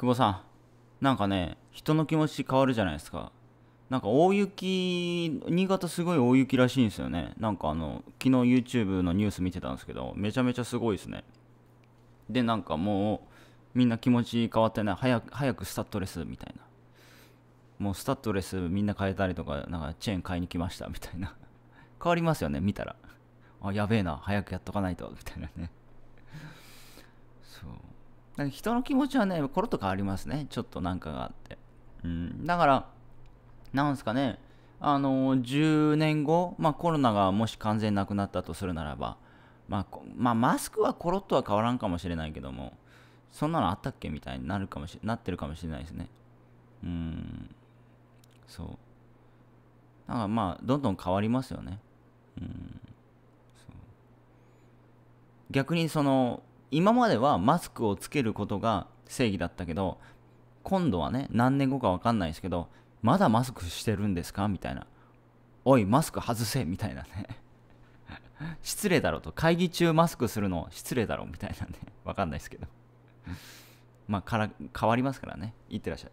久保さん、なんかね、人の気持ち変わるじゃないですか。なんか大雪、新潟すごい大雪らしいんですよね。なんかあの、昨日 YouTube のニュース見てたんですけど、めちゃめちゃすごいですね。で、なんかもう、みんな気持ち変わってない。早く、早くスタッドレスみたいな。もうスタッドレスみんな変えたりとか、なんかチェーン買いに来ましたみたいな。変わりますよね、見たら。あ、やべえな、早くやっとかないと、みたいなね。そう。か人の気持ちはね、コロッと変わりますね。ちょっとなんかがあって。うん、だから、なんですかね、あの10年後、まあ、コロナがもし完全なくなったとするならば、まあ、まあ、マスクはコロッとは変わらんかもしれないけども、そんなのあったっけみたいになるかもしなってるかもしれないですね。うん、そう。だからまあ、どんどん変わりますよね。うん、逆にその、今まではマスクをつけることが正義だったけど、今度はね、何年後かわかんないですけど、まだマスクしてるんですかみたいな。おい、マスク外せみたいなね。失礼だろと。会議中マスクするの失礼だろみたいなね。わかんないですけど。まあから、変わりますからね。いってらっしゃい。